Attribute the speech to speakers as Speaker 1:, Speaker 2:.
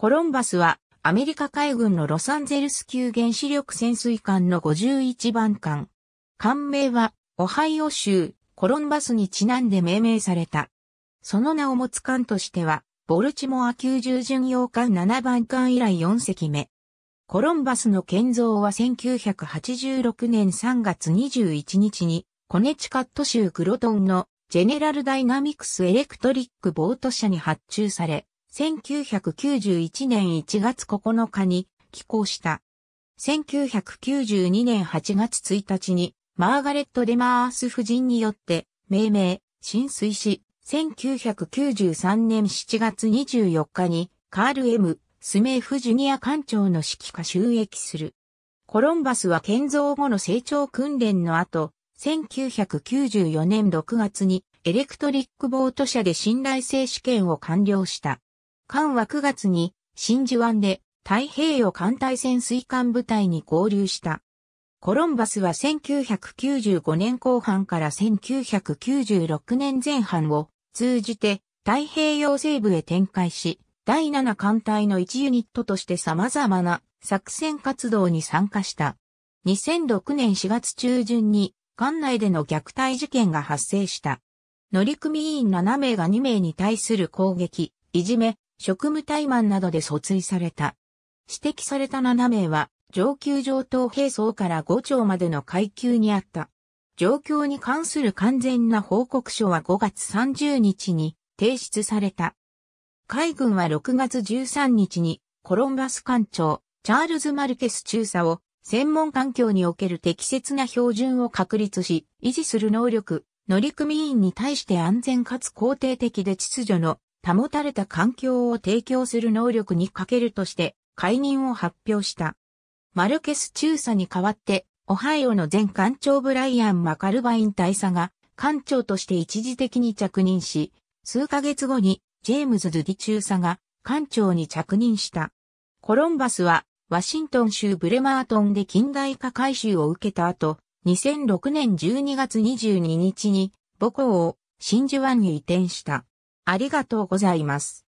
Speaker 1: コロンバスはアメリカ海軍のロサンゼルス級原子力潜水艦の51番艦。艦名はオハイオ州コロンバスにちなんで命名された。その名を持つ艦としては、ボルチモア90巡洋艦7番艦以来4隻目。コロンバスの建造は1986年3月21日に、コネチカット州グロトンのジェネラルダイナミクスエレクトリックボート社に発注され、1991年1月9日に寄港した。1992年8月1日にマーガレット・デマース夫人によって命名、浸水し、1993年7月24日にカール・ M・ スメーフ・ジュニア艦長の指揮下収益する。コロンバスは建造後の成長訓練の後、1994年6月にエレクトリックボート社で信頼性試験を完了した。艦は9月に真珠湾で太平洋艦隊潜水艦部隊に合流した。コロンバスは1995年後半から1996年前半を通じて太平洋西部へ展開し、第7艦隊の1ユニットとして様々な作戦活動に参加した。2006年4月中旬に艦内での虐待事件が発生した。乗組員7名が2名に対する攻撃、いじめ、職務怠慢などで訴追された。指摘された7名は、上級上等兵装から5丁までの階級にあった。状況に関する完全な報告書は5月30日に提出された。海軍は6月13日にコロンバス艦長、チャールズ・マルケス中佐を専門環境における適切な標準を確立し、維持する能力、乗組員に対して安全かつ肯定的で秩序の保たれた環境を提供する能力に欠けるとして解任を発表した。マルケス中佐に代わって、オハイオの前艦長ブライアン・マカルバイン大佐が艦長として一時的に着任し、数ヶ月後にジェームズ・ドゥディ中佐が艦長に着任した。コロンバスはワシントン州ブレマートンで近代化改修を受けた後、2006年12月22日に母校を真珠湾に移転した。ありがとうございます。